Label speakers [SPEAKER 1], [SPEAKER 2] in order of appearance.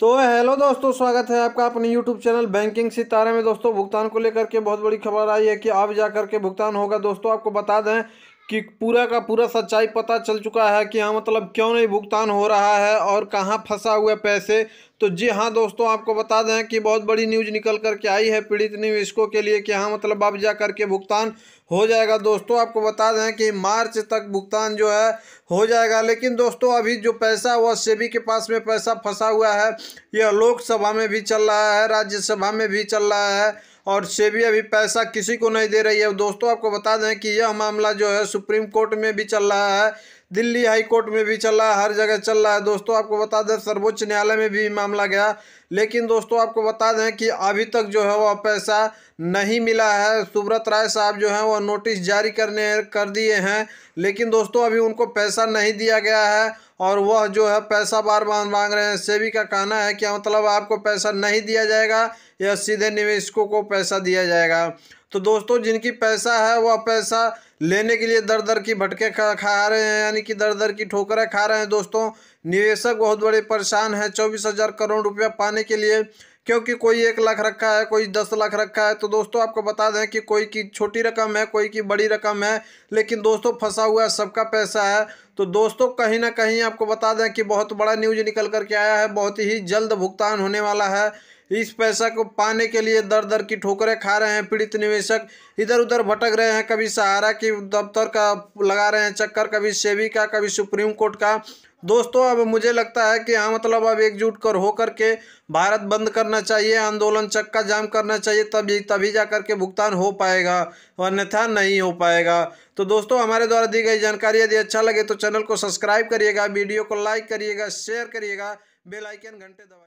[SPEAKER 1] तो हेलो दोस्तों स्वागत है आपका अपने यूट्यूब चैनल बैंकिंग सितारे में दोस्तों भुगतान को लेकर के बहुत बड़ी खबर आई है कि अब जा करके भुगतान होगा दोस्तों आपको बता दें कि पूरा का पूरा सच्चाई पता चल चुका है कि हाँ मतलब क्यों नहीं भुगतान हो रहा है और कहाँ फंसा हुआ पैसे तो जी हाँ दोस्तों आपको बता दें कि बहुत बड़ी न्यूज़ निकल कर के आई है पीड़ित निवेशकों के लिए कि हाँ मतलब अब जा करके भुगतान हो जाएगा दोस्तों आपको बता दें कि मार्च तक भुगतान जो है हो जाएगा लेकिन दोस्तों अभी जो पैसा वह सेबी के पास में पैसा फंसा हुआ है यह लोकसभा में भी चल रहा है राज्यसभा में भी चल रहा है और सेबी अभी पैसा किसी को नहीं दे रही है दोस्तों आपको बता दें कि यह मामला जो है सुप्रीम कोर्ट में भी चल रहा है दिल्ली हाई कोर्ट में भी चल रहा है हर जगह चल रहा है दोस्तों आपको बता दें सर्वोच्च न्यायालय में भी मामला गया लेकिन दोस्तों आपको बता दें कि अभी तक जो है वह पैसा नहीं मिला है सुब्रत राय साहब जो है वह नोटिस जारी करने कर दिए हैं लेकिन दोस्तों अभी उनको पैसा नहीं दिया गया है और वह जो है पैसा बार बार मांग रहे हैं सेबी का कहना है कि मतलब आपको पैसा नहीं दिया जाएगा या सीधे निवेशकों को पैसा दिया जाएगा तो दोस्तों जिनकी पैसा है वह पैसा लेने के लिए दर दर की भटके खा, खा रहे हैं यानी कि दर दर की ठोकरें खा रहे हैं दोस्तों निवेशक बहुत बड़े परेशान हैं चौबीस हज़ार करोड़ रुपया पाने के लिए क्योंकि कोई एक लाख रखा है कोई दस लाख रखा है तो दोस्तों आपको बता दें कि कोई की छोटी रकम है कोई की बड़ी रकम है लेकिन दोस्तों फंसा हुआ है सबका पैसा है तो दोस्तों कहीं ना कहीं आपको बता दें कि बहुत बड़ा न्यूज निकल करके आया है बहुत ही जल्द भुगतान होने वाला है इस पैसा को पाने के लिए दर दर की ठोकरें खा रहे हैं पीड़ित निवेशक इधर उधर भटक रहे हैं कभी सहारा की दफ्तर का लगा रहे हैं चक्कर कभी सेवी का कभी सुप्रीम कोर्ट का दोस्तों अब मुझे लगता है कि हाँ मतलब अब एकजुट कर होकर के भारत बंद करना चाहिए आंदोलन चक्का जाम करना चाहिए तभी तभी जा करके भुगतान हो पाएगा अन्यथा नहीं हो पाएगा तो दोस्तों हमारे द्वारा दी गई जानकारी यदि अच्छा लगे तो चैनल को सब्सक्राइब करिएगा वीडियो को लाइक करिएगा शेयर करिएगा बेलाइकन घंटे दबाए